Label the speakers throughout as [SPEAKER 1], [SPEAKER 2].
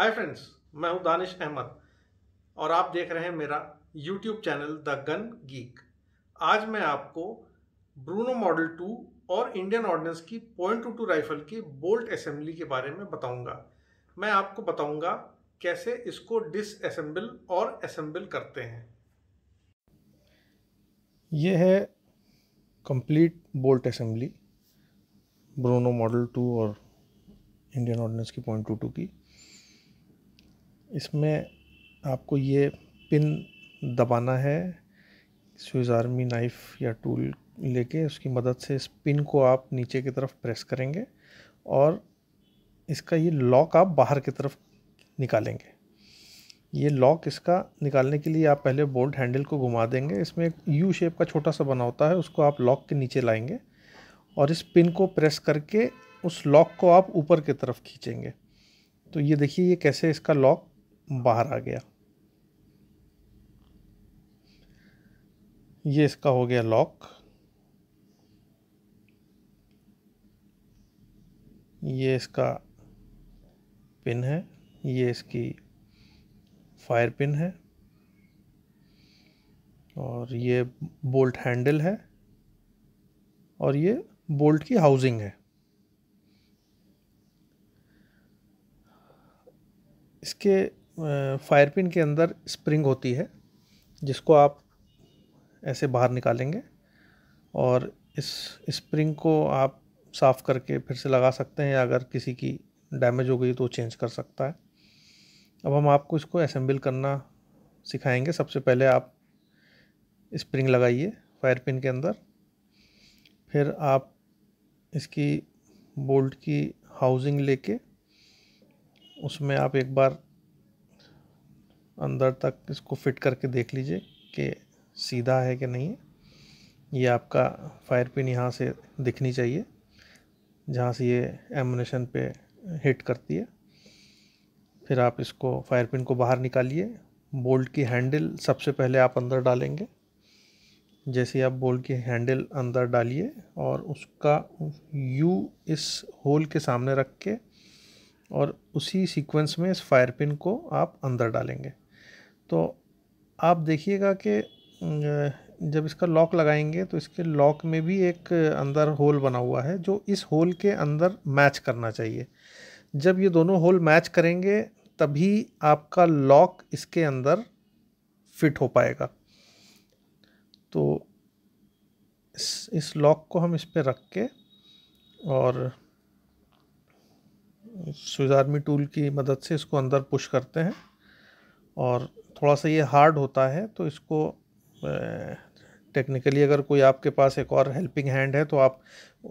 [SPEAKER 1] hi friends मैं हूं दानिश अहमद और आप देख रहे हैं मेरा YouTube channel the gun geek आज मैं आपको ब्रूनो मॉडल 2 और इंडियन ऑर्डिनेंस की पॉइंट टू टू राइफल की बोल्ट असेंबली के बारे में बताऊंगा मैं आपको बताऊंगा कैसे इसको डिसअसेंबल और असेंबल करते हैं ये है complete bolt assembly Brno model two और इंडियन ऑर्डिनेंस की पॉइंट टू टू की इसमें आपको ये पिन दबाना है स्विज़ आर्मी नाइफ़ या टूल लेके उसकी मदद से इस पिन को आप नीचे की तरफ प्रेस करेंगे और इसका ये लॉक आप बाहर की तरफ निकालेंगे ये लॉक इसका निकालने के लिए आप पहले बोल्ट हैंडल को घुमा देंगे इसमें एक यू शेप का छोटा सा बना होता है उसको आप लॉक के नीचे लाएंगे और इस पिन को प्रेस करके उस लॉक को आप ऊपर की तरफ खींचेंगे तो ये देखिए ये कैसे इसका लॉक बाहर आ गया ये इसका हो गया लॉक ये इसका पिन है ये इसकी फायर पिन है और ये बोल्ट हैंडल है और ये बोल्ट की हाउसिंग है इसके फायर पिन के अंदर स्प्रिंग होती है जिसको आप ऐसे बाहर निकालेंगे और इस स्प्रिंग को आप साफ़ करके फिर से लगा सकते हैं या अगर किसी की डैमेज हो गई तो चेंज कर सकता है अब हम आपको इसको असम्बल करना सिखाएंगे सबसे पहले आप स्प्रिंग लगाइए फायर पिन के अंदर फिर आप इसकी बोल्ट की हाउसिंग लेके उसमें आप एक बार अंदर तक इसको फिट करके देख लीजिए कि सीधा है कि नहीं है ये आपका फायर पिन यहाँ से दिखनी चाहिए जहाँ से ये एमुनेशन पे हिट करती है फिर आप इसको फायर पिन को बाहर निकालिए बोल्ट की हैंडल सबसे पहले आप अंदर डालेंगे जैसे आप बोल्ट की हैंडल अंदर डालिए और उसका यू इस होल के सामने रख के और उसी सीक्वेंस में इस फायर पिन को आप अंदर डालेंगे तो आप देखिएगा कि जब इसका लॉक लगाएंगे तो इसके लॉक में भी एक अंदर होल बना हुआ है जो इस होल के अंदर मैच करना चाहिए जब ये दोनों होल मैच करेंगे तभी आपका लॉक इसके अंदर फिट हो पाएगा तो इस इस लॉक को हम इस पर रख के और स्विज आर्मी टूल की मदद से इसको अंदर पुश करते हैं और थोड़ा सा ये हार्ड होता है तो इसको टेक्निकली अगर कोई आपके पास एक और हेल्पिंग हैंड है तो आप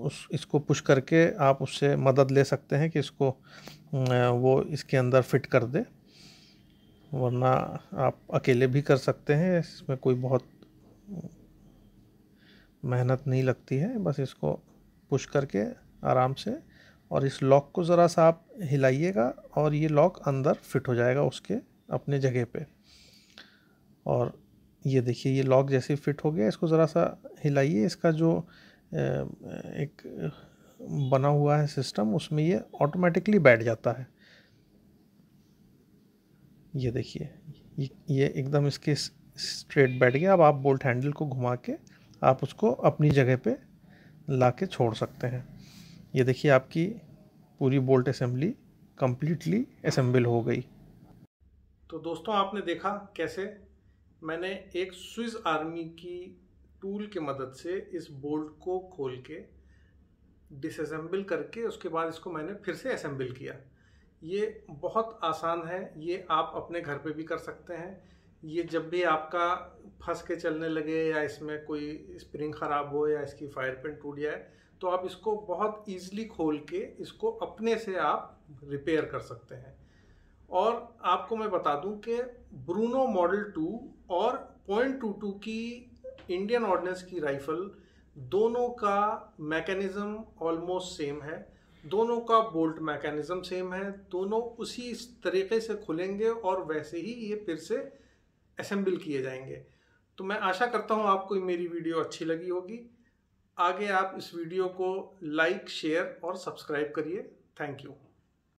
[SPEAKER 1] उस इसको पुश करके आप उससे मदद ले सकते हैं कि इसको वो इसके अंदर फिट कर दे वरना आप अकेले भी कर सकते हैं इसमें कोई बहुत मेहनत नहीं लगती है बस इसको पुश करके आराम से और इस लॉक को ज़रा सा आप हिलाइएगा और ये लॉक अंदर फिट हो जाएगा उसके अपने जगह पे और ये देखिए ये लॉक जैसे फिट हो गया इसको ज़रा सा हिलाइए इसका जो एक बना हुआ है सिस्टम उसमें ये ऑटोमेटिकली बैठ जाता है ये देखिए ये एकदम इसके स्ट्रेट बैठ गया अब आप बोल्ट हैंडल को घुमा के आप उसको अपनी जगह पे ला के छोड़ सकते हैं ये देखिए आपकी पूरी बोल्ट असेंबली कम्प्लीटली असेंबल हो गई तो दोस्तों आपने देखा कैसे मैंने एक स्विस आर्मी की टूल की मदद से इस बोल्ट को खोल के डिसम्बल करके उसके बाद इसको मैंने फिर से असेंबल किया ये बहुत आसान है ये आप अपने घर पे भी कर सकते हैं ये जब भी आपका फंस के चलने लगे या इसमें कोई स्प्रिंग ख़राब हो या इसकी फायर पेंट टूट जाए तो आप इसको बहुत ईजिली खोल के इसको अपने से आप रिपेयर कर सकते हैं और आपको मैं बता दूं कि ब्रूनो मॉडल टू और पॉइंट टू टू की इंडियन ऑर्डिनेंस की राइफल दोनों का मैकेनिज़्म ऑलमोस्ट सेम है दोनों का बोल्ट मैकेनिज़्म सेम है दोनों उसी तरीके से खुलेंगे और वैसे ही ये फिर से असेंबल किए जाएंगे तो मैं आशा करता हूँ आपको मेरी वीडियो अच्छी लगी होगी आगे आप इस वीडियो को लाइक शेयर और सब्सक्राइब करिए थैंक यू